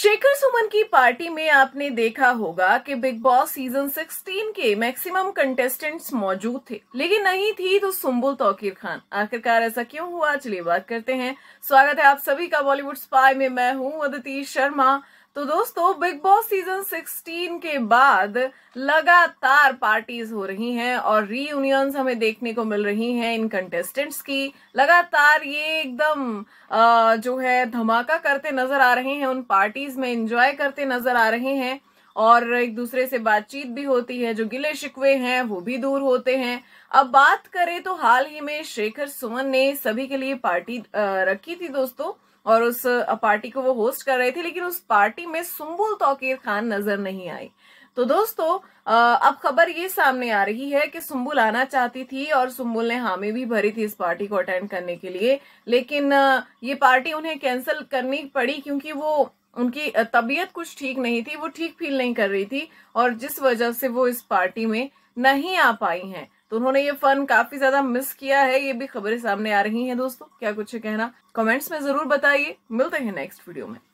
शेखर सुमन की पार्टी में आपने देखा होगा कि बिग बॉस सीजन 16 के मैक्सिमम कंटेस्टेंट्स मौजूद थे लेकिन नहीं थी तो सुम्बुल तौकीर खान आखिरकार ऐसा क्यों हुआ चलिए बात करते हैं स्वागत है आप सभी का बॉलीवुड स्पाई में मैं हूं अदिति शर्मा तो दोस्तों बिग बॉस सीजन 16 के बाद लगातार पार्टीज हो रही हैं और रीयूनियंस हमें देखने को मिल रही हैं इन कंटेस्टेंट्स की लगातार ये एकदम जो है धमाका करते नजर आ रहे हैं उन पार्टीज में एंजॉय करते नजर आ रहे हैं और एक दूसरे से बातचीत भी होती है जो गिले शिकवे हैं वो भी दूर होते हैं अब बात करें तो हाल ही में शेखर सुमन ने सभी के लिए पार्टी रखी थी दोस्तों और उस पार्टी को वो होस्ट कर रहे थे लेकिन उस पार्टी में सुम्बुल तोकीर खान नजर नहीं आई तो दोस्तों अब खबर ये सामने आ रही है कि सुम्बुल आना चाहती थी और सुम्बुल ने हामी भी भरी थी इस पार्टी को अटेंड करने के लिए लेकिन ये पार्टी उन्हें कैंसिल करनी पड़ी क्योंकि वो उनकी तबीयत कुछ ठीक नहीं थी वो ठीक फील नहीं कर रही थी और जिस वजह से वो इस पार्टी में नहीं आ पाई हैं तो उन्होंने ये फन काफी ज्यादा मिस किया है ये भी खबरें सामने आ रही हैं दोस्तों क्या कुछ है कहना कमेंट्स में जरूर बताइए मिलते हैं नेक्स्ट वीडियो में